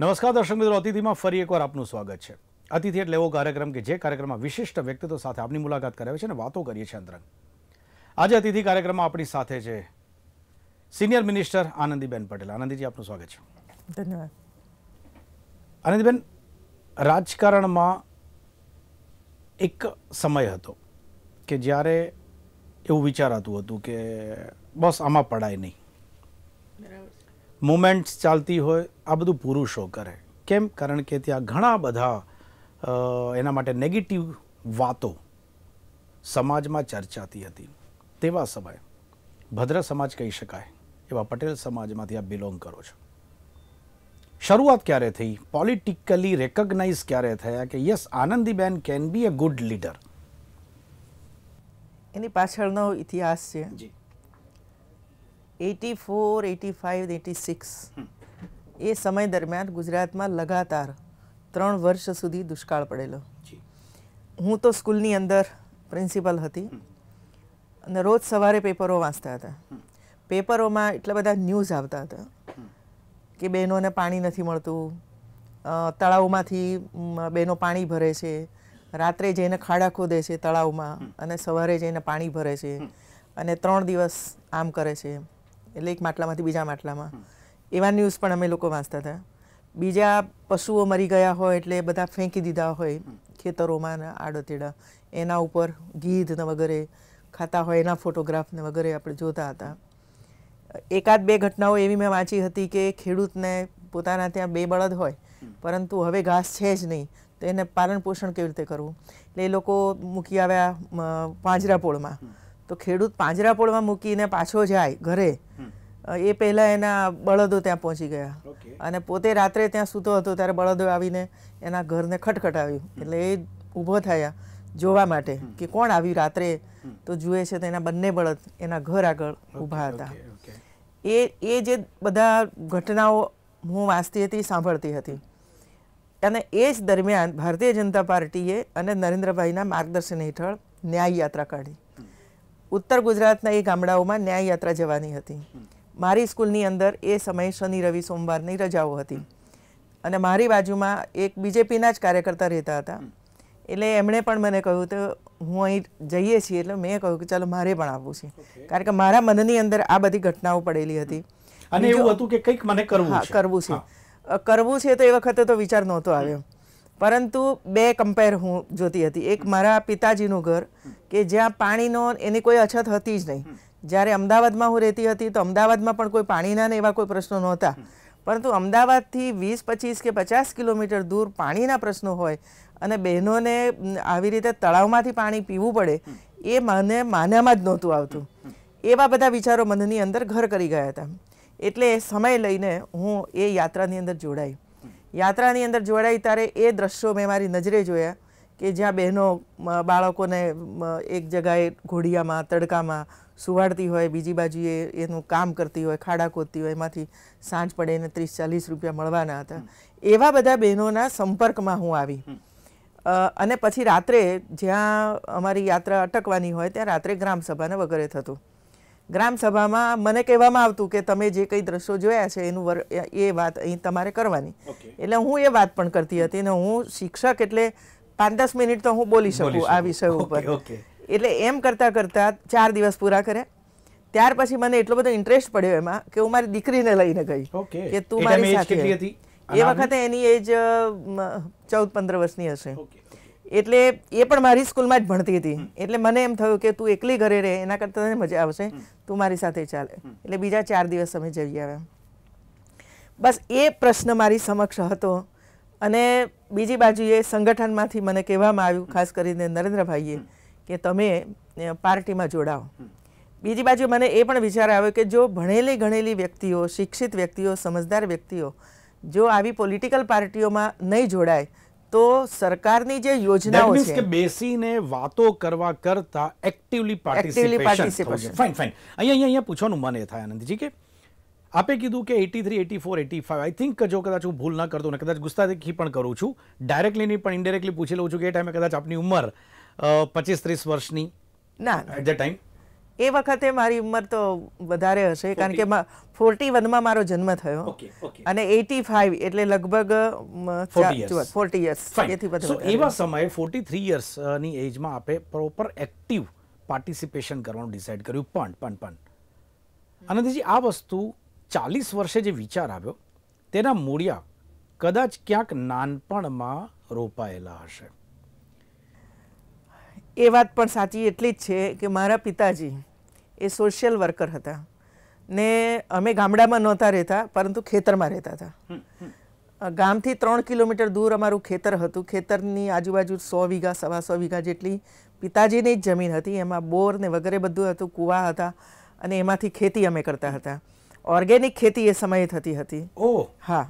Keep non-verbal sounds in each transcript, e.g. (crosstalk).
નમસ્કાર દર્શક મિત્રો અતિથિમાં ફરી એકવાર આપનું સ્વાગત છે અતિથિ એટલે એવો કાર્યક્રમ કે જે કાર્યક્રમમાં વિશિષ્ટ વ્યક્તિત્વ સાથે આપની મુલાકાત કરાવે છે અને વાતો કરીએ છીએ અંતરંગ આજે અતિથિ કાર્યક્રમમાં આપણી સાથે છે સિનિયર મિનિસ્ટર આનંદીબેન પટેલ આનંદીજી આપનું સ્વાગત છે ધન્યવાદ આનંદીબેન રાજકારણમાં એક સમય હતો કે જ્યારે એવું વિચારાતું હતું કે બસ આમાં પડાય નહીં મુમેન્ટ્સ ચાલતી હોય આ બધું પુરુષો કરે કેમ કારણ કે ત્યાં ઘણા બધા એના માટે નેગેટિવ વાતો સમાજમાં ચર્ચાતી હતી તેવા સમયે ભદ્ર સમાજ કહી શકાય એવા પટેલ સમાજમાંથી આપ બિલોંગ કરો છો શરૂઆત ક્યારે થઈ પોલિટિકલી રેકગ્નાઇઝ ક્યારે થયા કે yes Anandiben can be a good leader એની પાછળનો ઇતિહાસ છે eighty four eighty five eighty six એ સમય દરમિયાન ગુજરાતમાં લગાતાર ત્રણ વર્ષ સુધી દુષ્કાળ પડેલો હું તો સ્કૂલની અંદર પ્રિન્સિપલ હતી અને રોજ સવારે પેપરો વાંચતા હતા પેપરોમાં એટલા બધા ન્યૂઝ આવતા હતા કે બહેનોને પાણી નથી મળતું તળાવમાંથી બહેનો પાણી ભરે છે રાત્રે જઈને ખાડા ખોદે છે તળાવમાં અને સવારે જઈને પાણી ભરે છે અને ત્રણ દિવસ આમ કરે છે એટલે એક માટલામાંથી બીજા માટલામાં એવા ન્યૂઝ પણ અમે લોકો વાંચતા હતા બીજા પશુઓ મરી ગયા હોય એટલે બધા ફેંકી દીધા હોય ખેતરોમાં આડોતેડા એના ઉપર ગીધ ને વગેરે ખાતા હોય એના ફોટોગ્રાફને વગેરે આપણે જોતા હતા એકાદ બે ઘટનાઓ એવી મેં વાંચી હતી કે ખેડૂતને પોતાના ત્યાં બે બળદ હોય પરંતુ હવે ઘાસ છે જ નહીં તો એને પાલન પોષણ કેવી રીતે કરવું એટલે એ લોકો મૂકી આવ્યા પાંજરાપોળમાં તો ખેડૂત પાંજરાપોળમાં મૂકીને પાછો જાય ઘરે એ પહેલાં એના બળદો ત્યાં પહોંચી ગયા અને પોતે રાત્રે ત્યાં સૂતો હતો ત્યારે બળદો આવીને એના ઘરને ખટખટાવ્યું એટલે એ ઊભો થયા જોવા માટે કે કોણ આવ્યું રાત્રે તો જુએ છે તો એના બંને બળદ એના ઘર આગળ ઊભા હતા એ એ જે બધા ઘટનાઓ હું વાંચતી હતી સાંભળતી હતી અને એ જ દરમિયાન ભારતીય જનતા પાર્ટીએ અને નરેન્દ્રભાઈના માર્ગદર્શન હેઠળ ન્યાયયાત્રા કાઢી ઉત્તર ગુજરાતના એ ગામડાઓમાં ન્યાયયાત્રા જવાની હતી મારી સ્કૂલની અંદર એ સમયે શનિ રવિ સોમવારની રજાઓ હતી અને મારી બાજુમાં એક બીજેપીના જ કાર્યકર્તા રહેતા હતા એટલે એમણે પણ મને કહ્યું કે હું અહીં જઈએ છીએ એટલે મેં કહ્યું કે ચાલો મારે પણ આવવું છે કારણ કે મારા મનની અંદર આ બધી ઘટનાઓ પડેલી હતી અને એવું હતું કે કંઈક મને કરવું કરવું છે કરવું છે તો એ વખતે તો વિચાર નહોતો આવ્યો પરંતુ બે કમ્પેર હું જોતી હતી એક મારા પિતાજીનું ઘર કે જ્યાં પાણીનો એની કોઈ અછત હતી જ નહીં જ્યારે અમદાવાદમાં હું રહેતી હતી તો અમદાવાદમાં પણ કોઈ પાણીના ને એવા કોઈ પ્રશ્નો નહોતા પરંતુ અમદાવાદથી વીસ પચીસ કે પચાસ કિલોમીટર દૂર પાણીના પ્રશ્નો હોય અને બહેનોને આવી રીતે તળાવમાંથી પાણી પીવું પડે એ મને માન્યામાં જ નહોતું આવતું એવા બધા વિચારો મનની અંદર ઘર કરી ગયા હતા એટલે એ સમય લઈને હું એ યાત્રાની અંદર જોડાઈ યાત્રાની અંદર જોડાઈ ત્યારે એ દ્રશ્યો મેં મારી નજરે જોયા કે જ્યાં બહેનો બાળકોને એક જગાએ ઘોડિયામાં તડકામાં સુવાડતી હોય બીજી બાજુએ એનું કામ કરતી હોય ખાડા ખોદતી હોય એમાંથી સાંજ પડે એને ત્રીસ ચાલીસ રૂપિયા મળવાના હતા એવા બધા બહેનોના સંપર્કમાં હું આવી અને પછી રાત્રે જ્યાં અમારી યાત્રા અટકવાની હોય ત્યાં રાત્રે ગ્રામસભાને વગેરે થતું ગ્રામ સભામાં મને કહેવામાં આવતું કે તમે જે કંઈ દ્રશ્યો જોયા છે એનું એ વાત અહીં તમારે કરવાની એટલે હું એ વાત પણ કરતી હતી અને હું શિક્ષક એટલે પાંચ દસ મિનિટ તો હું બોલી શકું આ વિષય ઉપર એટલે એમ કરતા કરતા ચાર દિવસ પૂરા કર્યા ત્યાર પછી મને એટલો બધો ઇન્ટરેસ્ટ પડ્યો એમાં કે હું મારી દીકરીને લઈને ગઈ કે તું મારી સાથે એ વખતે એની એજ ચૌદ પંદર વર્ષની હશે એટલે એ પણ મારી સ્કૂલમાં જ ભણતી હતી એટલે મને એમ થયું કે તું એકલી ઘરે રહે એના કરતાં તને મજા આવશે તું મારી સાથે ચાલે એટલે બીજા ચાર દિવસ અમે જઈ આવ્યા બસ એ પ્રશ્ન મારી સમક્ષ હતો અને બીજી બાજુએ સંગઠનમાંથી મને કહેવામાં આવ્યું ખાસ કરીને નરેન્દ્રભાઈએ કે તમે પાર્ટીમાં જોડાઓ બીજી બાજુ મને એ પણ વિચાર આવ્યો કે જો ભણેલી ગણેલી વ્યક્તિઓ શિક્ષિત વ્યક્તિઓ સમજદાર વ્યક્તિઓ જો આવી પોલિટિકલ પાર્ટીઓમાં નહીં જોડાય તો સરકારની જે યોજનાઓ છે કે બેસીને વાતો કરવા કરતા એક્ટિવલી પાર્ટિસિપેશન ફાઇન ફાઇન અહીંયા અહીંયા પૂછવાનું મને થાય આનંદજી કે આપે કીધું કે eighty three eighty four eighty five I think જો કદાચ હું ભૂલ ના કરતો ને કદાચ ગુસ્તાખી પણ કરું છું ડાયરેક્ટલી નહીં પણ ઇન્ડાયરેક્ટલી પૂછી લઉં છું કે એ ટાઈમે કદાચ આપની ઉંમર પચીસ ત્રીસ વર્ષની ના એટ ધ ટાઈમ એ વખતે મારી ઉંમર તો વધારે હશે કારણ કે ફોર્ટી વનમાં મારો જન્મ થયો અને એટી ફાઈવ એટલે લગભગ ફોર્ટી યર્સ એથી વધુ એવા સમયે ફોર્ટી થ્રી યર્સની એજમાં આપે પ્રોપર એક્ટિવ પાર્ટિસિપેશન કરવાનું ડિસાઇડ કર્યું પણ પણ પણ આનંદજી આ વસ્તુ ચાલીસ વર્ષે જે વિચાર આવ્યો તેના મૂળિયા કદાચ ક્યાંક નાનપણમાં રોપાયેલા હશે એ વાત પણ સાચી એટલી જ છે કે મારા પિતાજી એ સોશિયલ વર્કર હતા ને અમે ગામડામાં નહોતા રહેતા પરંતુ ખેતરમાં રહેતા હતા ગામથી ત્રણ કિલોમીટર દૂર અમારું ખેતર હતું ખેતરની આજુબાજુ સો વીઘા સવા સો વીઘા જેટલી પિતાજીની જ જમીન હતી એમાં બોર ને વગેરે બધું હતું કુવા હતા અને એમાંથી ખેતી અમે કરતા હતા ઓર્ગેનિક ખેતી એ સમયે થતી હતી ઓ હા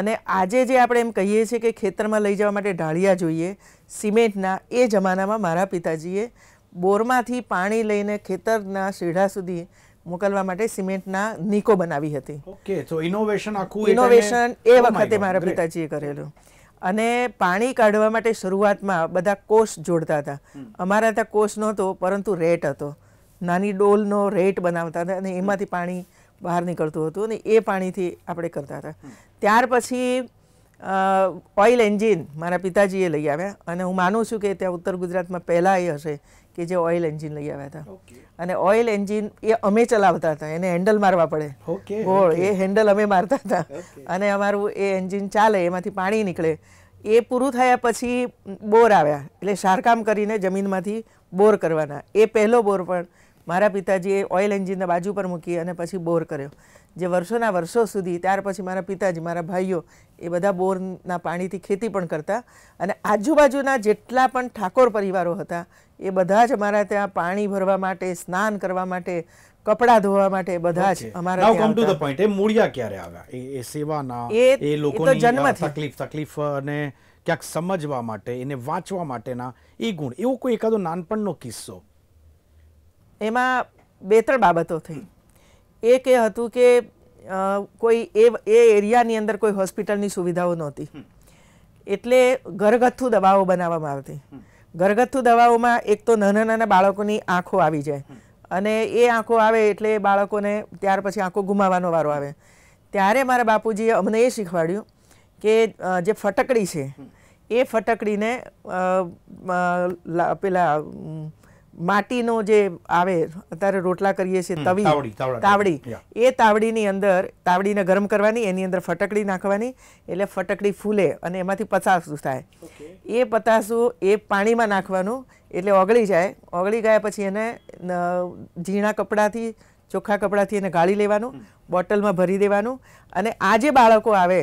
અને આજે જે આપણે એમ કહીએ છીએ કે ખેતરમાં લઈ જવા માટે ઢાળિયા જોઈએ સિમેન્ટના એ જમાનામાં મારા પિતાજીએ બોરમાંથી પાણી લઈને ખેતરના શેઢા સુધી મોકલવા માટે સિમેન્ટના નીકો બનાવી હતી ઓકે તો ઇનોવેશન આખું ઇનોવેશન એ વખતે મારા પિતાજીએ કરેલું અને પાણી કાઢવા માટે શરૂઆતમાં બધા કોષ જોડતા હતા અમારા ત્યાં કોષ નહોતો પરંતુ રેટ હતો નાની ડોલનો રેટ બનાવતા હતા અને એમાંથી પાણી બહાર નીકળતું હતું અને એ પાણીથી આપણે કરતા હતા ત્યાર પછી ઓઇલ એન્જિન મારા પિતાજીએ લઈ આવ્યા અને હું માનું છું કે ત્યાં ઉત્તર ગુજરાતમાં પહેલાં એ હશે કે જે ઓઇલ એન્જિન લઈ આવ્યા હતા અને ઓઇલ એન્જિન એ અમે ચલાવતા હતા એને હેન્ડલ મારવા પડે ગોળ એ હેન્ડલ અમે મારતા હતા અને અમારું એ એન્જિન ચાલે એમાંથી પાણી નીકળે એ પૂરું થયા પછી બોર આવ્યા એટલે શારકામ કરીને જમીનમાંથી બોર કરવાના એ પહેલો બોર પણ મારા પિતાજીએ ઓઇલ એન્જિનના બાજુ પર મૂકી અને પછી બોર કર્યો જે વર્ષોના વર્ષો સુધી ત્યાર પછી મારા પિતાજી મારા ભાઈઓ એ બધા બોરના પાણીથી ખેતી પણ કરતા અને આજુબાજુના જેટલા પણ ઠાકોર પરિવારો હતા એ બધા જ અમારા ત્યાં પાણી ભરવા માટે સ્નાન કરવા માટે કપડા ધોવા માટે બધા જ અમારા કમ ટુ ધ પોઈન્ટ એ મૂળિયા ક્યારે આવ્યા એ સેવાના એ લોકોની તકલીફ તકલીફ અને ક્યાંક સમજવા માટે એને વાંચવા માટેના એ ગુણ એવો કોઈ એકાદો નાનપણનો કિસ્સો એમાં બે ત્રણ બાબતો થઈ એક એ હતું કે કોઈ એ એ એરિયાની અંદર કોઈ હોસ્પિટલની સુવિધાઓ નહોતી એટલે ઘરગથ્થુ દવાઓ બનાવવામાં આવતી ઘરગથ્થુ દવાઓમાં એક તો નાના નાના બાળકોની આંખો આવી જાય અને એ આંખો આવે એટલે બાળકોને ત્યાર પછી આંખો ગુમાવાનો વારો આવે ત્યારે મારા બાપુજીએ અમને એ શીખવાડ્યું કે જે ફટકડી છે એ ફટકડીને પેલા માટીનો જે આવે અત્યારે રોટલા કરીએ છીએ તવી તાવડી એ તાવડીની અંદર તાવડીને ગરમ કરવાની એની અંદર ફટકડી નાખવાની એટલે ફટકડી ફૂલે અને એમાંથી પતાસું થાય એ પતાસું એ પાણીમાં નાખવાનું એટલે ઓગળી જાય ઓગળી ગયા પછી એને ઝીણા કપડાથી ચોખ્ખા કપડાથી એને ગાળી લેવાનું બોટલમાં ભરી દેવાનું અને આ જે બાળકો આવે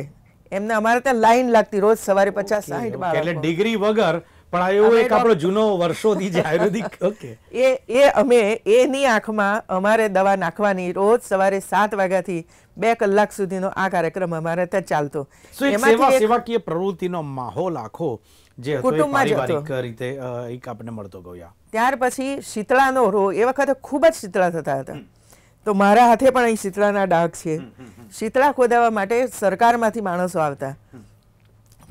એમને અમારે ત્યાં લાઈન લાગતી રોજ સવારે પચાસ સાહીઠ એટલે ડિગ્રી વગર પણ આ એવો એક આપણો જૂનો વર્ષોથી જે આયુર્વેદિક ઓકે (laughs) એ એ અમે એની આંખમાં અમારે દવા નાખવાની રોજ સવારે સાત વાગ્યાથી બે કલાક સુધીનો આ કાર્યક્રમ અમારે ત્યાં ચાલતો સેવાકીય પ્રવૃત્તિનો માહોલ આખો જે પારિવારિક રીતે એક આપણને મળતો ગયો ત્યાર પછી શીતળાનો રો એ વખતે ખૂબ જ શીતળા થતા હતા તો મારા હાથે પણ અહીં શીતળાના ડાઘ છે શીતળા ખોદાવા માટે સરકારમાંથી માણસો આવતા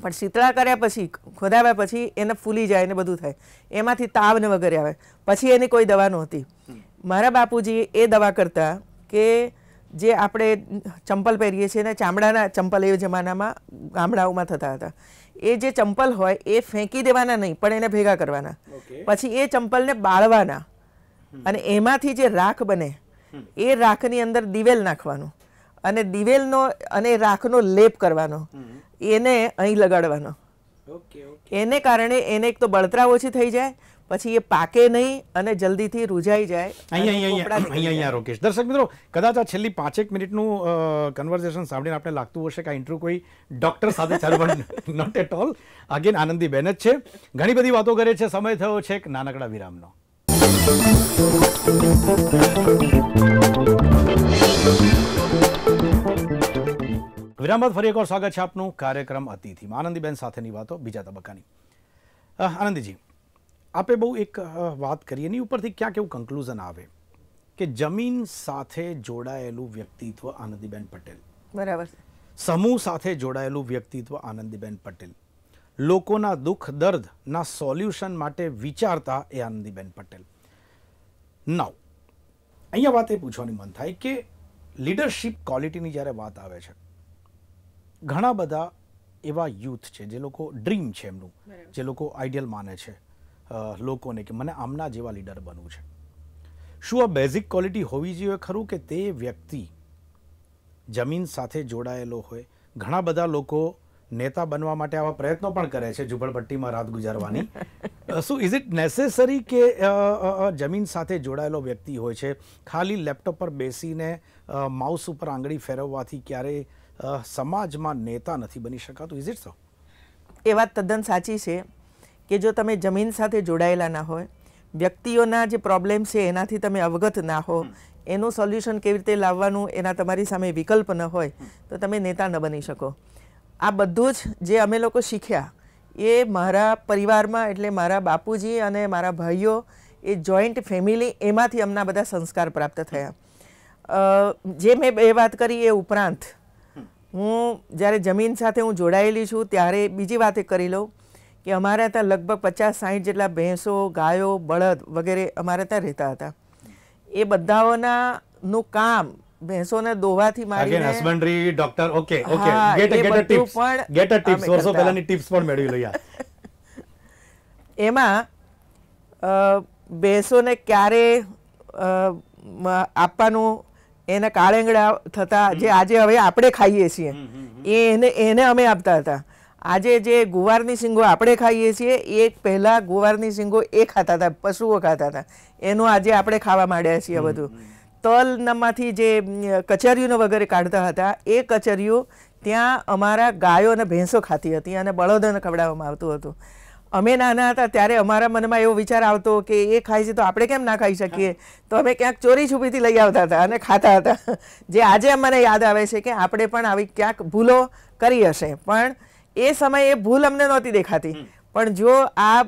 પણ શીતળા કર્યા પછી ખોદાવ્યા પછી એને ફૂલી જાય ને બધું થાય એમાંથી તાવ ને વગેરે આવે પછી એની કોઈ દવા નહોતી મારા બાપુજી એ દવા કરતા કે જે આપણે ચંપલ પહેરીએ છીએ ને ચામડાના ચંપલ એ જમાનામાં ગામડાઓમાં થતા હતા એ જે ચંપલ હોય એ ફેંકી દેવાના નહીં પણ એને ભેગા કરવાના પછી એ ચંપલને બાળવાના અને એમાંથી જે રાખ બને એ રાખની અંદર દિવેલ નાખવાનું અને દિવેલનો અને રાખનો લેપ કરવાનો એને અહીં લગાડવાનો એને કારણે એને એક તો બળતરા ઓછી થઈ જાય પછી એ પાકે નહીં અને જલ્દીથી રૂજાઈ જાય અહીંયા અહીંયા રોકેશ દર્શક મિત્રો કદાચ આ છેલ્લી પાંચેક મિનિટનું કન્વર્ઝેશન સાંભળીને આપણે લાગતું હશે કે આ ઇન્ટરવ્યુ કોઈ ડૉક્ટર સાથે ચાલવા not at all again Anandi ben જ છે ઘણી બધી વાતો કરે છે સમય થયો છે એક નાનકડા વિરામનો Thank you. વિરામ બાદ ફરી એકવાર સ્વાગત છે આપનું કાર્યક્રમ અતિથિમાં આનંદીબેન સાથેની વાતો બીજા તબક્કાની આનંદીજી આપે બહુ એક વાત કરી એની ઉપરથી ક્યાંક એવું કન્ક્લુઝન આવે કે જમીન સાથે જોડાયેલું વ્યક્તિત્વ આનંદીબેન પટેલ બરાબર સમૂહ સાથે જોડાયેલું વ્યક્તિત્વ આનંદીબેન પટેલ લોકોના દુઃખ દર્દના સોલ્યુશન માટે વિચારતા એ આનંદીબેન પટેલ નાવ અહીંયા વાત એ પૂછવાની મન થાય કે લીડરશિપ ક્વોલિટીની જ્યારે વાત આવે છે ઘણા બધા એવા યુથ છે જે લોકો ડ્રીમ છે એમનું જે લોકો આઈડિયલ માને છે લોકોને કે મને આમના જેવા લીડર બનવું છે શું આ બેઝિક ક્વોલિટી હોવી જોઈએ ખરું કે તે વ્યક્તિ જમીન સાથે જોડાયેલો હોય ઘણા બધા લોકો નેતા બનવા માટે આવા પ્રયત્નો પણ કરે છે ઝુંપડપટ્ટીમાં રાત ગુજારવાની (laughs) શું ઇઝ ઇટ નેસેસરી કે જમીન સાથે જોડાયેલો વ્યક્તિ હોય છે ખાલી લેપટોપ પર બેસીને માઉસ ઉપર આંગળી ફેરવવાથી ક્યારેય સમાજમાં નેતા નથી બની શકાતું ઇઝ ઇટ સો એ વાત તદ્દન સાચી છે કે જો તમે જમીન સાથે જોડાયેલા ના હોય વ્યક્તિઓના જે પ્રોબ્લેમ છે એનાથી તમે અવગત ના હો એનું સોલ્યુશન કેવી રીતે લાવવાનું એના તમારી સામે વિકલ્પ ન હોય તો તમે નેતા ન બની શકો આ બધું જ જે અમે લોકો શીખ્યા એ મારા પરિવારમાં એટલે મારા બાપુજી અને મારા ભાઈઓ એ જોઈન્ટ ફેમિલી એમાંથી અમના બધા સંસ્કાર પ્રાપ્ત થયા જે મેં બે વાત કરી એ ઉપરાંત હું જ્યારે જમીન સાથે હું જોડાયેલી છું ત્યારે બીજી વાત એ કરી લઉં કે અમારા ત્યાં લગભગ પચાસ સાહીઠ જેટલા ભેંસો ગાયો બળદ વગેરે અમારે ત્યાં રહેતા હતા એ બધાઓના નું કામ ભેંસોને દોવાથી મારીને husbandry doctor okay okay get get tips પણ ગેટ ટિપ્સ વર્ષો પહેલાની ટિપ્સ પણ મેળવી લઈએ એમાં ભેંસોને ક્યારે આપવાનું એના કાળેંગડા થતા જે આજે હવે આપણે ખાઈએ છીએ એને એને અમે આપતા હતા આજે જે ગુવારની સિંગો આપણે ખાઈએ છીએ એ પહેલાં ગુવારની સિંગો એ ખાતા હતા પશુઓ ખાતા હતા એનું આજે આપણે ખાવા માંડ્યા છીએ બધું તલમાંથી જે કચેરીઓને વગેરે કાઢતા હતા એ કચેરીઓ ત્યાં અમારા ગાયો અને ભેંસો ખાતી હતી અને બળદોને ખવડાવવામાં આવતું હતું અમે નાના હતા ત્યારે અમારા મનમાં એવો વિચાર આવતો કે એ ખાય છે તો આપણે કેમ ના ખાઈ શકીએ તો અમે ક્યાંક ચોરી છુપીથી લઈ આવતા હતા અને ખાતા હતા જે આજે મને યાદ આવે છે કે આપણે પણ આવી ક્યાંક ભૂલો કરી હશે પણ એ સમયે ભૂલ અમને નહોતી દેખાતી પણ જો આ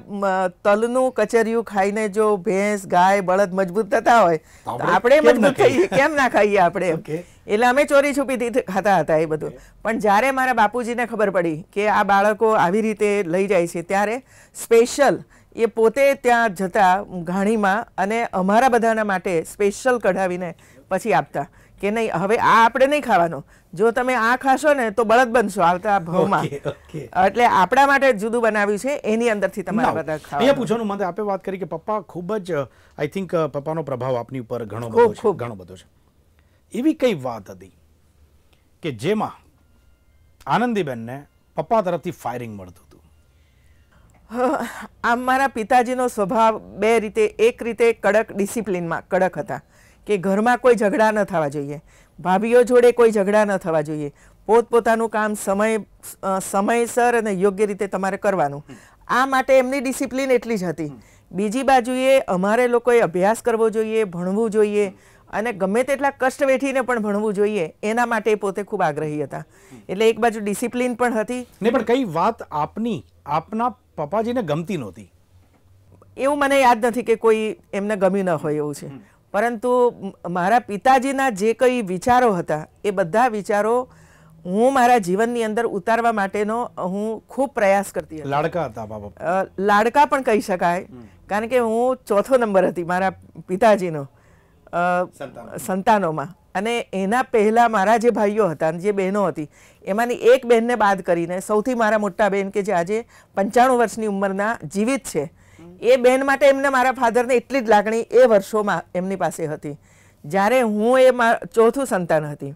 તલનું કચરિયું ખાઈને જો ભેંસ ગાય બળદ મજબૂત થતા હોય તો આપણે મજબૂત થઈએ કેમ ના ખાઈએ આપણે એટલે અમે ચોરી છુપીથી ખાતા હતા એ બધું પણ જ્યારે મારા બાપુજીને ખબર પડી કે આ બાળકો આવી રીતે લઈ જાય છે ત્યારે સ્પેશિયલ એ પોતે ત્યાં જતા ઘાણીમાં અને અમારા બધાના માટે સ્પેશિયલ કઢાવીને પછી આપતા કે નહીં હવે આ આપણે નહીં ખાવાનો જો તમે આ ખાશો ને તો બળદ બનશો આવતા ભાવમાં એટલે આપણા માટે જુદું બનાવ્યું છે એની અંદરથી તમારે બધા ખાવા પૂછવાનું મને આપે વાત કરી કે પપ્પા ખૂબ જ આઈ થિંક પપ્પાનો પ્રભાવ આપની ઉપર ઘણો બધો છે ઘણો બધો છે એવી કઈ વાત હતી કે જેમાં આનંદીબેનને પપ્પા તરફથી ફાયરિંગ મળતું હતું આમ મારા પિતાજીનો સ્વભાવ બે રીતે એક રીતે કડક ડિસિપ્લિનમાં કડક હતા કે ઘરમાં કોઈ ઝઘડા ન થવા જોઈએ ભાભીઓ જોડે કોઈ ઝઘડા ન થવા જોઈએ પોતપોતાનું કામ સમય સમયસર અને યોગ્ય રીતે તમારે કરવાનું આ માટે એમની ડિસિપ્લિન એટલી જ હતી બીજી બાજુએ અમારે લોકોએ અભ્યાસ કરવો જોઈએ ભણવું જોઈએ અને ગમે તેટલા કષ્ટ વેઠીને પણ ભણવું જોઈએ એના માટે પોતે ખૂબ આગ્રહી હતા એટલે એક બાજુ ડિસિપ્લિન પણ હતી ને પણ કઈ વાત આપની આપના પપ્પાજીને ગમતી નહોતી એવું મને યાદ નથી કે કોઈ એમને ગમી ન હોય એવું છે પરંતુ મારા પિતાજીના જે કંઈ વિચારો હતા એ બધા વિચારો હું મારા જીવનની અંદર ઉતારવા માટેનો હું ખૂબ પ્રયાસ કરતી હતી લાડકા હતા બાબા લાડકા પણ કહી શકાય કારણ કે હું ચોથો નંબર હતી મારા પિતાજીનો સંતાનોમાં અને એના પહેલાં મારા જે ભાઈઓ હતા જે બહેનો હતી એમાંની એક બહેનને બાદ કરીને સૌથી મારા મોટા બહેન કે જે આજે પંચાણું વર્ષની ઉંમરના જીવિત છે એ બહેન માટે એમને મારા ફાધરને એટલી જ લાગણી એ વર્ષોમાં એમની પાસે હતી જ્યારે હું એ ચોથું સંતાન હતી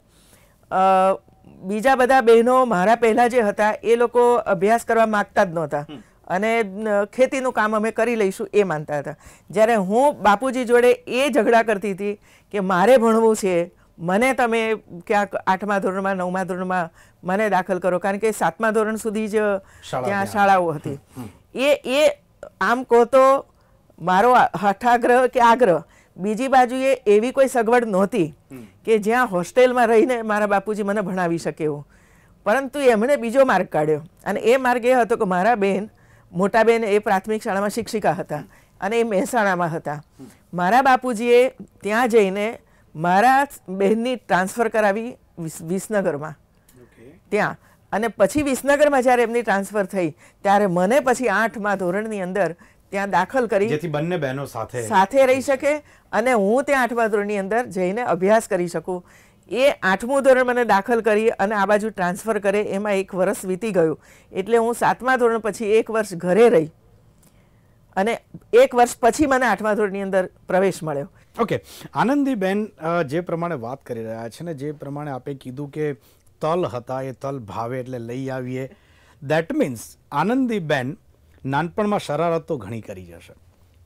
બીજા બધા બહેનો મારા પહેલાં જે હતા એ લોકો અભ્યાસ કરવા માગતા જ નહોતા અને ખેતીનું કામ અમે કરી લઈશું એ માનતા હતા જ્યારે હું બાપુજી જોડે એ ઝઘડા કરતી હતી કે મારે ભણવું છે મને તમે ક્યાંક આઠમા ધોરણમાં નવમા ધોરણમાં મને દાખલ કરો કારણ કે સાતમા ધોરણ સુધી જ ત્યાં શાળાઓ હતી એ એ આમ કહો તો મારો હઠાગ્રહ કે આગ્રહ બીજી બાજુએ એવી કોઈ સગવડ નહોતી કે જ્યાં હોસ્ટેલમાં રહીને મારા બાપુજી મને ભણાવી શકે એવું પરંતુ એમણે બીજો માર્ગ કાઢ્યો અને એ માર્ગ એ હતો કે મારા બેન મોટા બેન એ પ્રાથમિક શાળામાં શિક્ષિકા હતા અને એ મહેસાણામાં હતા મારા બાપુજીએ ત્યાં જઈને મારા બહેનની ટ્રાન્સફર કરાવી વિસનગરમાં ત્યાં અને પછી વિસનગરમાં જ્યારે એમની ટ્રાન્સફર થઈ ત્યારે મને પછી આઠમા ધોરણની અંદર ત્યાં દાખલ કરી જેથી બંને બહેનો સાથે સાથે રહી શકે અને હું ત્યાં આઠમા ધોરણની અંદર જઈને અભ્યાસ કરી શકું એ આઠમું ધોરણ મને દાખલ કરી અને આ બાજુ ટ્રાન્સફર કરે એમાં એક વર્ષ વીતી ગયું એટલે હું સાતમા ધોરણ પછી એક વર્ષ ઘરે રહી અને એક વર્ષ પછી મને આઠમા ધોરણની અંદર પ્રવેશ મળ્યો ઓકે આનંદીબેન જે પ્રમાણે વાત કરી રહ્યા છે ને જે પ્રમાણે આપે કીધું કે તલ હતા એ તલ ભાવે એટલે લઈ આવીએ દેટ મીન્સ આનંદીબેન નાનપણમાં શરારતો ઘણી કરી જશે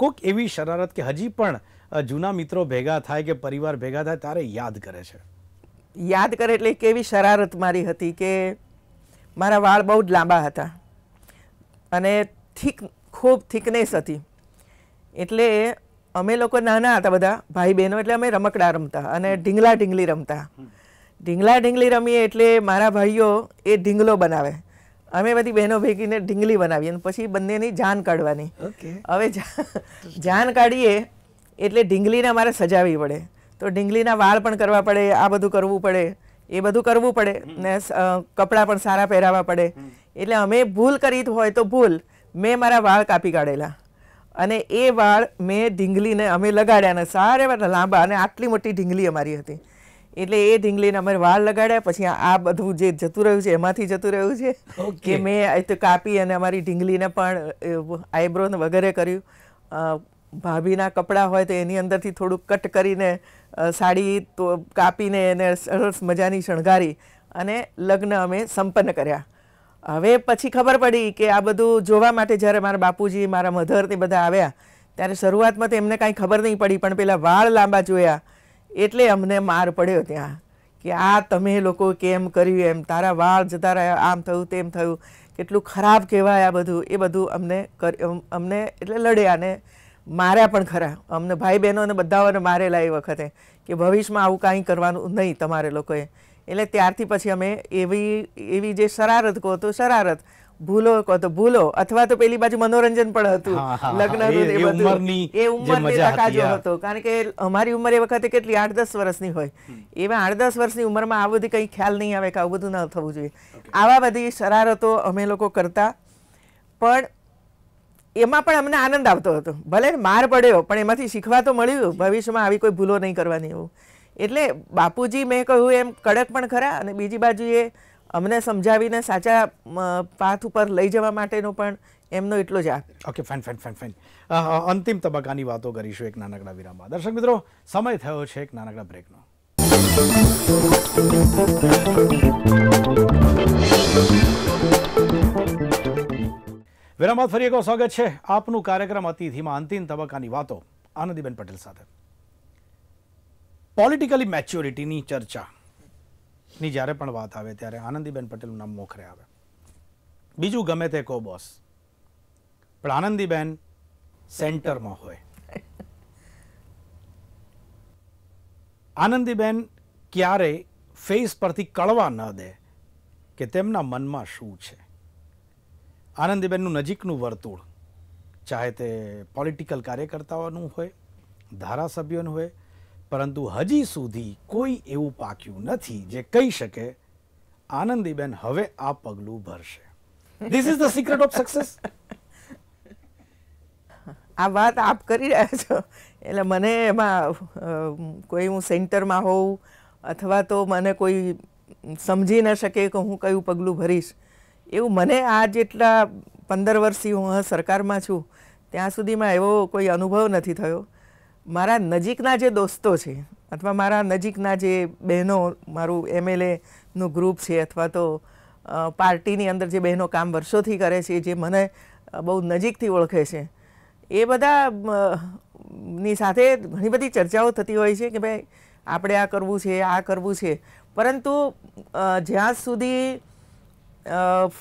કોઈક એવી શરારત કે હજી પણ જૂના મિત્રો ભેગા થાય કે પરિવાર ભેગા થાય ત્યારે યાદ કરે છે યાદ કરે એટલે એક એવી શરારત મારી હતી કે મારા વાળ બહુ જ લાંબા હતા અને થીક ખૂબ થિકનેસ હતી એટલે અમે લોકો નાના હતા બધા ભાઈ બહેનો એટલે અમે રમકડા રમતા અને ઢીંગલા ઢીંગલી રમતા ઢીંગલા ઢીંગલી રમીએ એટલે મારા ભાઈઓ એ ઢીંગલો બનાવે અમે બધી બહેનો ભેગીને ઢીંગલી બનાવીએ અને પછી બંનેની જાન કાઢવાની હવે જાન કાઢીએ એટલે ઢીંગલીને અમારે સજાવી પડે તો ઢીંગલીના વાળ પણ કરવા પડે આ બધું કરવું પડે એ બધું કરવું પડે ને કપડાં પણ સારા પહેરાવા પડે એટલે અમે ભૂલ કરી હોય તો ભૂલ મેં મારા વાળ કાપી કાઢેલા અને એ વાળ મેં ઢીંગલીને અમે લગાડ્યા ને સારા લાંબા અને આટલી મોટી ઢીંગલી અમારી હતી એટલે એ ઢીંગલીને અમારે વાળ લગાડ્યા પછી આ બધું જે જતું રહ્યું છે એમાંથી જતું રહ્યું છે કે મેં તો કાપી અને અમારી ઢીંગલીને પણ આઈબ્રો વગેરે કર્યું ભાભીના કપડાં હોય તો એની અંદરથી થોડુંક કટ કરીને સાડી તો કાપીને એને સરસ મજાની શણગારી અને લગ્ન અમે સંપન્ન કર્યા હવે પછી ખબર પડી કે આ બધું જોવા માટે જ્યારે મારા બાપુજી મારા મધર તે બધા આવ્યા ત્યારે શરૂઆતમાં તો એમને કાંઈ ખબર નહીં પડી પણ પહેલાં વાળ લાંબા જોયા એટલે અમને માર પડ્યો ત્યાં કે આ તમે લોકો કેમ કર્યું એમ તારા વાળ જતા રહ્યા આમ થયું તેમ થયું કેટલું ખરાબ કહેવાય આ બધું એ બધું અમને અમને એટલે લડ્યા ને માર્યા પણ ખરા અમને ભાઈ બહેનો અને બધાઓને મારેલા એ વખતે કે ભવિષ્યમાં આવું કાંઈ કરવાનું નહીં તમારે લોકોએ એટલે ત્યારથી પછી અમે એવી એવી જે શરારત કહો તો શરારત ભૂલો તો ભૂલો અથવા તો પેલી બાજુ મનોરંજન પણ હતું લગ્ન એ બધું હતો કારણ કે અમારી ઉંમર એ વખતે કેટલી આઠ દસ વર્ષની હોય એવા આઠ દસ વર્ષની ઉંમરમાં આ બધી કંઈ ખ્યાલ નહીં આવે કે આવું બધું ન થવું જોઈએ આવા બધી શરારતો અમે લોકો કરતા પણ એમાં પણ અમને આનંદ આવતો હતો ભલે માર પડ્યો પણ એમાંથી શીખવા તો મળ્યું ભવિષ્યમાં આવી કોઈ ભૂલો નહીં કરવાની એવું એટલે બાપુજી મેં કહ્યું એમ કડક પણ ખરા અને બીજી બાજુએ અમને સમજાવીને સાચા પાથ ઉપર લઈ જવા માટેનો પણ એમનો એટલો જ આ okay fine fine fine fine અંતિમ તબક્કાની વાતો કરીશું એક નાનકડા વિરામમાં બાદ દર્શક મિત્રો સમય થયો છે એક નાનકડા બ્રેકનો વિરામ ફરી એક સ્વાગત છે આપનું કાર્યક્રમ અતિથિમાં અંતિમ તબક્કાની વાતો આનંદીબેન પટેલ સાથે પોલિટિકલી મેચ્યોરિટીની ચર્ચા ની જ્યારે પણ વાત આવે ત્યારે આનંદીબેન પટેલનું નામ મોખરે આવે બીજું ગમે તે કહો બોસ પણ આનંદીબેન સેન્ટરમાં હોય આનંદીબેન ક્યારે ફેસ પરથી કળવા ન દે કે તેમના મનમાં શું છે આનંદીબેનનું નજીકનું વર્તુળ ચાહે તે પોલિટિકલ કાર્યકર્તાઓનું હોય ધારાસભ્યોનું હોય પરંતુ હજી સુધી કોઈ એવું પાક્યું નથી જે કહી શકે આનંદીબેન હવે આ પગલું ભરશે this is the secret of success આ વાત આપ કરી રહ્યા છો એટલે મને એમાં કોઈ હું સેન્ટરમાં હોઉં અથવા તો મને કોઈ સમજી ન શકે કે હું કયું પગલું ભરીશ એવું મને આ જેટલા પંદર વર્ષથી હું સરકારમાં છું ત્યાં સુધીમાં એવો કોઈ અનુભવ નથી થયો મારા નજીકના જે દોસ્તો છે અથવા મારા નજીકના જે બહેનો મારું એમએલએનું ગ્રુપ છે અથવા તો પાર્ટીની અંદર જે બહેનો કામ વર્ષોથી કરે છે જે મને બહુ નજીકથી ઓળખે છે એ બધા ની સાથે ઘણી બધી ચર્ચાઓ થતી હોય છે કે ભાઈ આપણે આ કરવું છે આ કરવું છે પરંતુ જ્યાં સુધી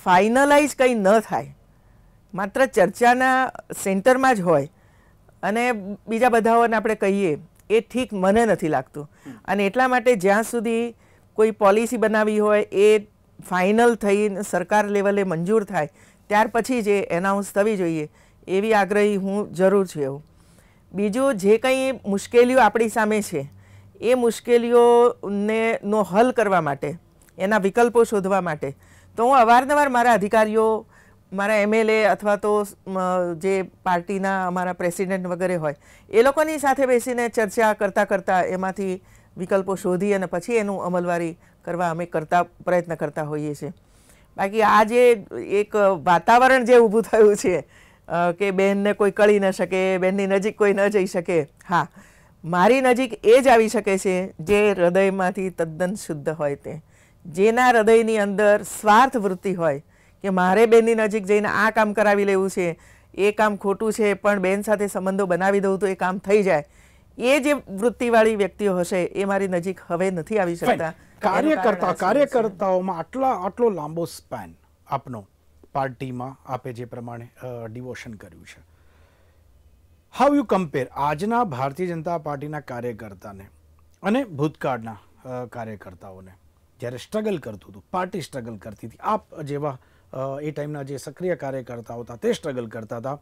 ફાઇનલાઇઝ કંઈ ન થાય માત્ર ચર્ચાના સેન્ટરમાં જ હોય અને બીજા બધાઓને આપણે કહીએ એ ઠીક મને નથી લાગતું અને એટલા માટે જ્યાં સુધી કોઈ પોલિસી બનાવી હોય એ ફાઇનલ થઈને સરકાર લેવલે મંજૂર થાય ત્યાર પછી જે એનાઉન્સ થવી જોઈએ એવી આગ્રહી હું જરૂર છું એવું બીજું જે કંઈ મુશ્કેલીઓ આપણી સામે છે એ મુશ્કેલીઓને નો હલ કરવા માટે એના વિકલ્પો શોધવા માટે તો હું અવારનવાર મારા અધિકારીઓ મારા એમએલએ અથવા તો જે પાર્ટીના અમારા પ્રેસિડેન્ટ વગેરે હોય એ લોકોની સાથે બેસીને ચર્ચા કરતાં કરતાં એમાંથી વિકલ્પો શોધી અને પછી એનું અમલવારી કરવા અમે કરતા પ્રયત્ન કરતા હોઈએ છીએ બાકી આ જે એક વાતાવરણ જે ઊભું થયું છે કે બહેનને કોઈ કળી ન શકે બહેનની નજીક કોઈ ન જઈ શકે હા મારી નજીક એ જ આવી શકે છે જે હૃદયમાંથી તદ્દન શુદ્ધ હોય તે જેના હૃદયની અંદર સ્વાર્થ વૃત્તિ હોય કે મારે બેનની નજીક જઈને આ કામ કરાવી લેવું છે એ કામ ખોટું છે પણ બેન સાથે સંબંધો બનાવી દઉં તો એ કામ થઈ જાય એ જે વૃત્તિવાળી વ્યક્તિઓ હશે એ મારી નજીક હવે નથી આવી શકતા કાર્યકર્તા કાર્યકર્તાઓમાં આટલા આટલો લાંબો સ્પેન આપનો પાર્ટીમાં આપે જે પ્રમાણે ડિવોશન કર્યું છે હાઉ યુ કમ્પેર આજના ભારતીય જનતા પાર્ટીના કાર્યકર્તાને અને ભૂતકાળના કાર્યકર્તાઓને જ્યારે સ્ટ્રગલ કરતું હતું પાર્ટી સ્ટ્રગલ કરતી હતી આપ જેવા એ ટાઈમના જે સક્રિય કાર્યકર્તાઓ હતા તે સ્ટ્રગલ કરતા હતા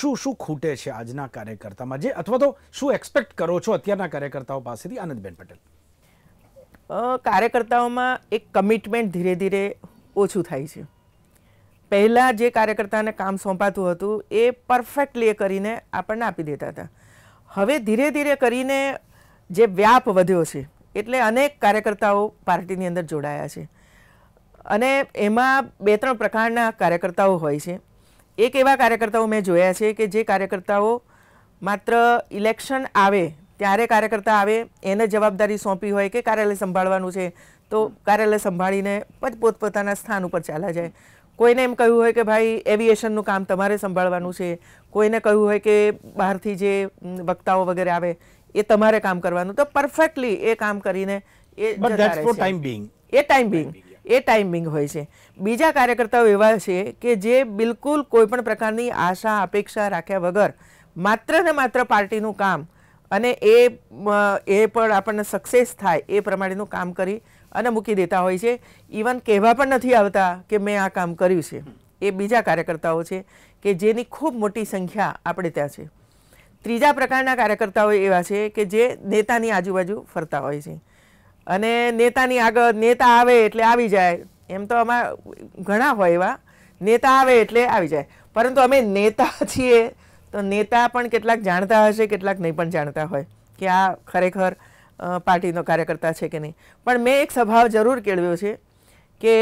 શું શું ખૂટે છે આજના કાર્યકર્તામાં જે અથવા તો શું એક્સપેક્ટ કરો છો અત્યારના કાર્યકર્તાઓ પાસેથી આનંદબેન પટેલ કાર્યકર્તાઓમાં એક કમિટમેન્ટ ધીરે ધીરે ઓછું થાય છે પહેલાં જે કાર્યકર્તાને કામ સોંપાતું હતું એ પરફેક્ટલી એ કરીને આપણને આપી દેતા હતા હવે ધીરે ધીરે કરીને જે વ્યાપ વધ્યો છે એટલે અનેક કાર્યકર્તાઓ પાર્ટીની અંદર જોડાયા છે અને એમાં બે ત્રણ પ્રકારના કાર્યકર્તાઓ હોય છે એક એવા કાર્યકર્તાઓ મેં જોયા છે કે જે કાર્યકર્તાઓ માત્ર ઇલેક્શન આવે ત્યારે કાર્યકર્તા આવે એને જવાબદારી સોંપી હોય કે કાર્યાલય સંભાળવાનું છે તો કાર્યાલય સંભાળીને પોતપોતાના સ્થાન ઉપર ચાલા જાય કોઈને એમ કહ્યું હોય કે ભાઈ એવિએશનનું કામ તમારે સંભાળવાનું છે કોઈને કહ્યું હોય કે બહારથી જે વક્તાઓ વગેરે આવે એ તમારે કામ કરવાનું તો પરફેક્ટલી એ કામ કરીને એ ટાઈમ બિંગ એ ટાઈમ બિંગ એ ટાઈમિંગ હોય છે બીજા કાર્યકર્તાઓ એવા છે કે જે બિલકુલ કોઈપણ પ્રકારની આશા અપેક્ષા રાખ્યા વગર માત્ર ને માત્ર પાર્ટીનું કામ અને એ એ પણ આપણને સક્સેસ થાય એ પ્રમાણેનું કામ કરી અને મૂકી દેતા હોય છે ઇવન કહેવા પણ નથી આવતા કે મેં આ કામ કર્યું છે એ બીજા કાર્યકર્તાઓ છે કે જેની ખૂબ મોટી સંખ્યા આપણે ત્યાં છે ત્રીજા પ્રકારના કાર્યકર્તાઓ એવા છે કે જે નેતાની આજુબાજુ ફરતા હોય છે અને નેતાની આગળ નેતા આવે એટલે આવી જાય એમ તો અમારા ઘણા હોય એવા નેતા આવે એટલે આવી જાય પરંતુ અમે નેતા (laughs) છીએ તો નેતા પણ કેટલાક જાણતા હશે કેટલાક નહીં પણ જાણતા હોય કે આ ખરેખર પાર્ટીનો કાર્યકર્તા છે કે નહીં પણ મેં એક સ્વભાવ જરૂર કેળવ્યો છે કે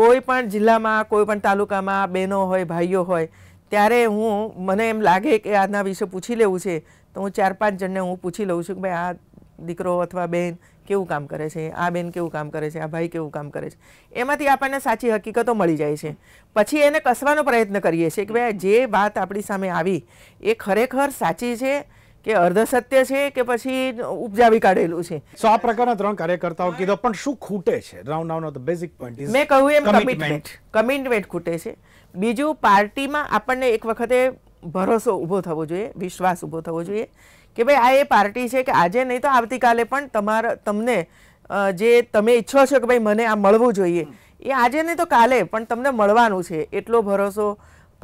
કોઈ પણ જિલ્લામાં કોઈ પણ તાલુકામાં બહેનો હોય ભાઈઓ હોય ત્યારે હું મને એમ લાગે કે આના વિશે પૂછી લેવું છે તો હું ચાર પાંચ જણને હું પૂછી લઉં છું કે ભાઈ આ દીકરો અથવા બહેન કેવું કામ કરે છે આ બેન કેવું કામ કરે છે આ ભાઈ કેવું કામ કરે છે એમાંથી આપણને સાચી હકીકતો મળી જાય છે પછી એને કસવાનો પ્રયત્ન કરીએ છીએ કે ભાઈ જે વાત આપણી સામે આવી એ ખરેખર સાચી છે કે અર્ધસત્ય છે કે પછી ઉપજાવી કાઢેલું છે સો આ પ્રકારના ત્રણ કાર્યકર્તાઓ કીધો પણ શું ખૂટે છે round now the basic point મેં કહ્યું એમ કમિટમેન્ટ કમિટમેન્ટ ખૂટે છે બીજું પાર્ટીમાં આપણને એક વખતે ભરોસો ઊભો થવો જોઈએ વિશ્વાસ ઊભો થવો જોઈએ કે ભાઈ આ એ પાર્ટી છે કે આજે નહીં તો આવતીકાલે પણ તમારા તમને જે તમે ઈચ્છો છો કે ભાઈ મને આ મળવું જોઈએ એ આજે નહીં તો કાલે પણ તમને મળવાનું છે એટલો ભરોસો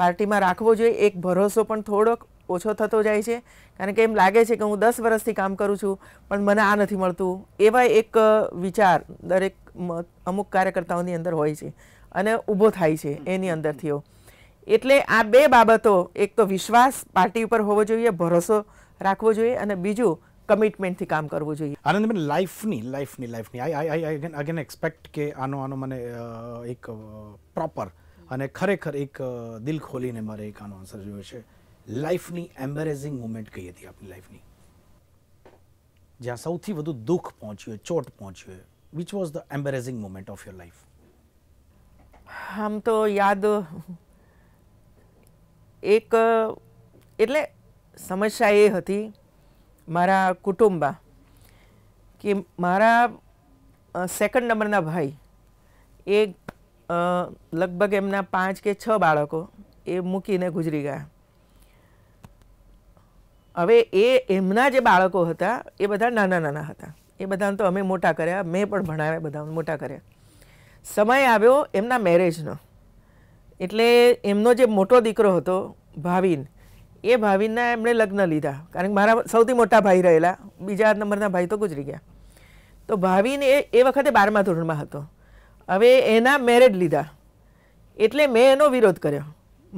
પાર્ટીમાં રાખવો જોઈએ એક ભરોસો પણ થોડોક ઓછો થતો જાય છે કારણ કે એમ લાગે છે કે હું દસ વર્ષથી કામ કરું છું પણ મને આ નથી મળતું એવા એક વિચાર દરેક અમુક કાર્યકર્તાઓની અંદર હોય છે અને ઊભો થાય છે એની અંદરથીઓ એટલે આ બે બાબતો એક તો વિશ્વાસ પાર્ટી ઉપર હોવો જોઈએ ભરોસો રાખવો જોઈએ અને બીજું કમિટમેન્ટથી કામ કરવું જોઈએ આનંદ આનંદબેન લાઈફની લાઈફની લાઈફની આઈ આઈ આઈ અગેન એક્સપેક્ટ કે આનો આનો મને એક પ્રોપર અને ખરેખર એક દિલ ખોલીને મારે એક આનો આન્સર જોયો છે લાઈફની એમ્બેરેઝિંગ મુમેન્ટ કઈ હતી આપણી લાઈફની જ્યાં સૌથી વધુ દુઃખ પહોંચ્યું ચોટ પહોંચ્યું which was the embarrassing moment of your life આમ તો યાદ એક એટલે સમસ્યા એ હતી મારા કુટુંબમાં કે મારા સેકન્ડ નંબરના ભાઈ એ લગભગ એમના પાંચ કે છ બાળકો એ મૂકીને ગુજરી ગયા હવે એ એમના જે બાળકો હતા એ બધા નાના નાના હતા એ બધાને તો અમે મોટા કર્યા મેં પણ ભણાવ્યા બધાને મોટા કર્યા સમય આવ્યો એમના મેરેજનો એટલે એમનો જે મોટો દીકરો હતો ભાવિન એ ભાવિનના એમણે લગ્ન લીધા કારણ કે મારા સૌથી મોટા ભાઈ રહેલા બીજા નંબરના ભાઈ તો ગુજરી ગયા તો ભાવિન એ એ વખતે બારમા ધોરણમાં હતો હવે એના મેરેજ લીધા એટલે મેં એનો વિરોધ કર્યો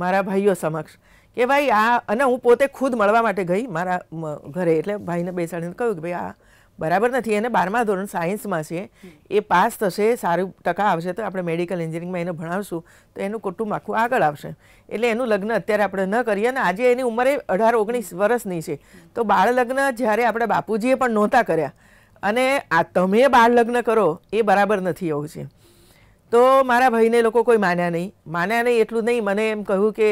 મારા ભાઈઓ સમક્ષ કે ભાઈ આ અને હું પોતે ખુદ મળવા માટે ગઈ મારા ઘરે એટલે ભાઈને બેસાડીને કહ્યું કે ભાઈ આ બરાબર નથી અને બારમા ધોરણ સાયન્સમાં છે એ પાસ થશે સારું ટકા આવશે તો આપણે મેડિકલ એન્જિનિયરિંગમાં એને ભણાવશું તો એનું કુટુંબ આખું આગળ આવશે એટલે એનું લગ્ન અત્યારે આપણે ન કરીએ અને આજે એની ઉંમરે અઢાર ઓગણીસ વર્ષની છે તો બાળ લગ્ન જ્યારે આપણે બાપુજીએ પણ નહોતા કર્યા અને આ તમે બાળ લગ્ન કરો એ બરાબર નથી એવું છે તો મારા ભાઈને લોકો કોઈ માન્યા નહીં માન્યા નહીં એટલું નહીં મને એમ કહ્યું કે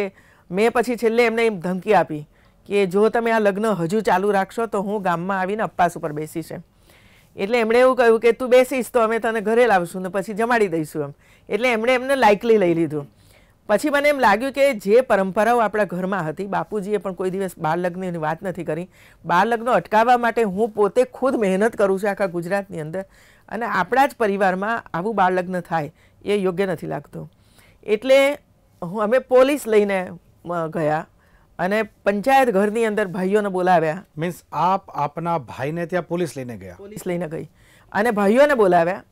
મેં પછી છેલ્લે એમને એમ ધમકી આપી કે જો તમે આ લગ્ન હજુ ચાલુ રાખશો તો હું ગામમાં આવીને અપ્પાસ ઉપર બેસીશ એમ એટલે એમણે એવું કહ્યું કે તું બેસીશ તો અમે તને ઘરે લાવશું ને પછી જમાડી દઈશું એમ એટલે એમણે એમને લાઇકલી લઈ લીધું પછી મને એમ લાગ્યું કે જે પરંપરાઓ આપણા ઘરમાં હતી બાપુજીએ પણ કોઈ દિવસ બાળલગ્નની વાત નથી કરી બાળલગ્ન અટકાવવા માટે હું પોતે ખુદ મહેનત કરું છું આખા ગુજરાતની અંદર અને આપણા જ પરિવારમાં આવું બાળલગ્ન થાય એ યોગ્ય નથી લાગતું એટલે હું અમે પોલીસ લઈને ગયા અને પંચાયત ઘરની અંદર ભાઈઓને બોલાવ્યા મીન્સ આપ આપના ભાઈને ત્યાં પોલીસ લઈને ગયા પોલીસ લઈને ગઈ અને ભાઈઓને બોલાવ્યા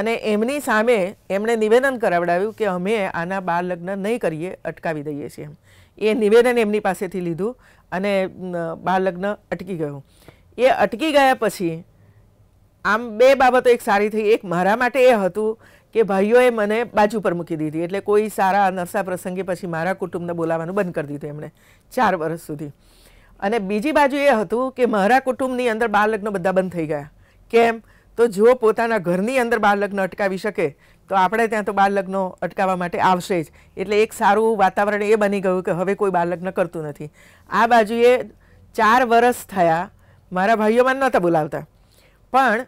અને એમની સામે એમણે નિવેદન કરાવડાવ્યું કે અમે આના બાળ લગ્ન નહીં કરીએ અટકાવી દઈએ છીએ એમ એ નિવેદન એમની પાસેથી લીધું અને બાળ લગ્ન અટકી ગયું એ અટકી ગયા પછી આમ બે બાબતો એક સારી થઈ એક મારા માટે એ હતું કે ભાઈઓએ મને બાજુ પર મૂકી દીધી એટલે કોઈ સારા નરસા પ્રસંગે પછી મારા કુટુંબને બોલાવવાનું બંધ કરી દીધું એમણે ચાર વર્ષ સુધી અને બીજી બાજુ એ હતું કે મારા કુટુંબની અંદર બાળલગ્ન બધા બંધ થઈ ગયા કેમ તો જો પોતાના ઘરની અંદર બાળલગ્ન અટકાવી શકે તો આપણે ત્યાં તો બાળ અટકાવવા માટે આવશે જ એટલે એક સારું વાતાવરણ એ બની ગયું કે હવે કોઈ બાળ કરતું નથી આ બાજુએ ચાર વર્ષ થયા મારા ભાઈઓમાં નહોતા બોલાવતા પણ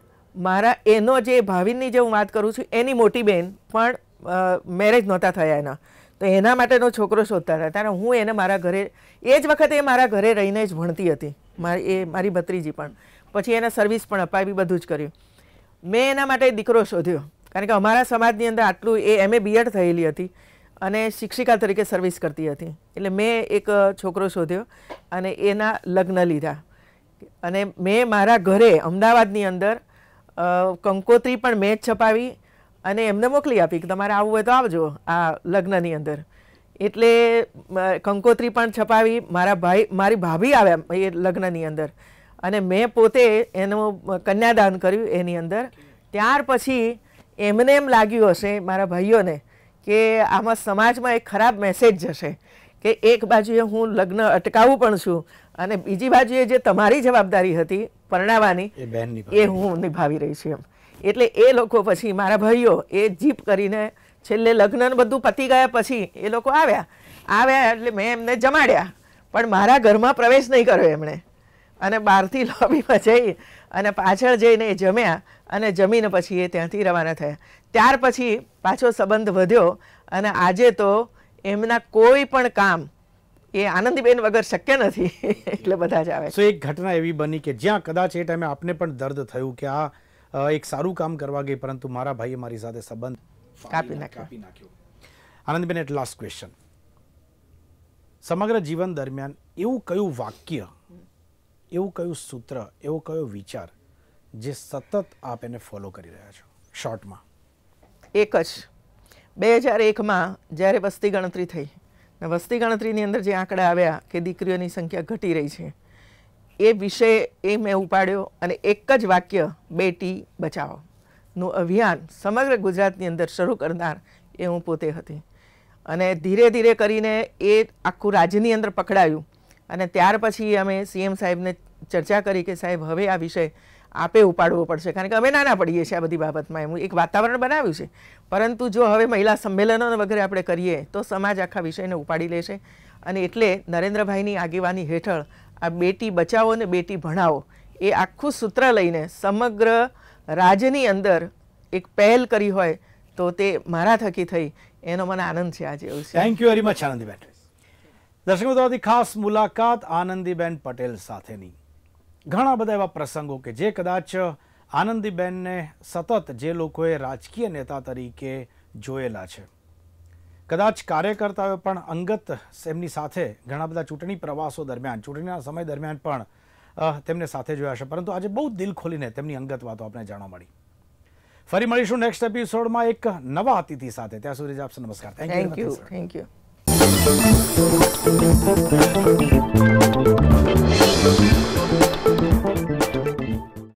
મારા એનો જે ભાવીની જે વાત કરું છું એની મોટી બેન પણ મેરેજ નહોતા થયા એના તો એના માટેનો છોકરો શોધતા હતા અને હું એના મારા ઘરે એ જ વખતે મારા ઘરે રહીને જ ભણતી હતી મારી એ મારી ભત્રીજી પણ પછી એના સર્વિસ પણ અપાયબી બધું જ કર્યું મે એના માટે દીકરો શોધ્યો કારણ કે અમારા સમાજની અંદર આટલું એ એમેબિયર થયેલી હતી અને શિક્ષિકા તરીકે સર્વિસ કરતી હતી એટલે મે એક છોકરો શોધ્યો અને એના લગ્ન લીધા અને મે મારા ઘરે અમદાવાદની અંદર કંકોત્રી પણ મેં જ છપાવી અને એમને મોકલી આપી કે તમારે આવવું હોય તો આવજો આ લગ્નની અંદર એટલે કંકોત્રી પણ છપાવી મારા ભાઈ મારી ભાભી આવ્યા એ લગ્નની અંદર અને મેં પોતે એનું કન્યાદાન કર્યું એની અંદર ત્યાર પછી એમને એમ લાગ્યું હશે મારા ભાઈઓને કે આમાં સમાજમાં એક ખરાબ મેસેજ જશે કે એક બાજુએ હું લગ્ન અટકાવું પણ છું અને બીજી બાજુએ જે તમારી જવાબદારી હતી પરણાવવાની એ હું નિભાવી રહી છું એમ એટલે એ લોકો પછી મારા ભાઈઓ એ જીપ કરીને છેલ્લે લગ્નને બધું પતી ગયા પછી એ લોકો આવ્યા આવ્યા એટલે મેં એમને જમાડ્યા પણ મારા ઘરમાં પ્રવેશ નહીં કર્યો એમણે અને બહારથી લોબીમાં જઈ અને પાછળ જઈને એ જમ્યા અને જમીને પછી એ ત્યાંથી રવાના થયા ત્યાર પછી પાછો સંબંધ વધ્યો અને આજે તો એમના કોઈ પણ કામ એ આનંદીબેન વગર શક્ય નથી એટલે બધા જ આવે સો એક ઘટના એવી બની કે જ્યાં કદાચ એ ટાઈમે આપને પણ દર્દ થયું કે આ એક સારું કામ કરવા ગઈ પરંતુ મારા ભાઈએ મારી સાથે સંબંધ કાપી નાખ્યો આનંદબેન એટ લાસ્ટ ક્વેશ્ચન સમગ્ર જીવન દરમિયાન એવું કયું વાક્ય એવું કયું સૂત્ર એવો કયો વિચાર જે સતત આપ એને ફોલો કરી રહ્યા છો શોર્ટમાં એક જ બે હજાર એકમાં જ્યારે વસ્તી ગણતરી થઈ ને વસ્તી ગણતરીની અંદર જે આંકડા આવ્યા કે દીકરીઓની સંખ્યા ઘટી રહી છે એ વિષય એ મેં ઉપાડ્યો અને એક જ વાક્ય બેટી બચાવો નું અભિયાન સમગ્ર ગુજરાતની અંદર શરૂ કરનાર એ હું પોતે હતી અને ધીરે ધીરે કરીને એ આખું રાજ્યની અંદર પકડાયું અને ત્યાર પછી અમે સીએમ સાહેબને ચર્ચા કરી કે સાહેબ હવે આ વિષય આપે ઉપાડવો પડશે કારણ કે અમે નાના પડીએ છીએ આ બધી બાબતમાં એમ એક વાતાવરણ બનાવ્યું છે પરંતુ જો હવે મહિલા સંમેલનો વગેરે આપણે કરીએ તો સમાજ આખા વિષયને ઉપાડી લેશે અને એટલે નરેન્દ્રભાઈની આગેવાની હેઠળ આ બેટી બચાવો અને બેટી ભણાવો એ આખું સૂત્ર લઈને સમગ્ર રાજ્યની અંદર એક પહેલ કરી હોય તો તે મારા થકી થઈ એનો મને આનંદ છે આજે એવું thank you very much Anandiben દર્શક મિત્રો ખાસ મુલાકાત આનંદીબેન પટેલ સાથેની ઘણા બધા એવા પ્રસંગો કે જે કદાચ આનંદીબેનને સતત જે લોકોએ રાજકીય નેતા તરીકે જોયેલા છે કદાચ કાર્યકર્તાઓએ પણ અંગત એમની સાથે ઘણા બધા ચૂંટણી પ્રવાસો દરમિયાન ચૂંટણીના સમય દરમિયાન પણ તેમને સાથે જોયા છે પરંતુ આજે બહુ દિલ ખોલીને તેમની અંગત વાતો આપણે જાણવા મળી ફરી મળીશું નેક્સ્ટ એપિસોડમાં એક નવા અતિથિ સાથે ત્યાં સુધી આપશે નમસ્કાર thank you thank you Thank you.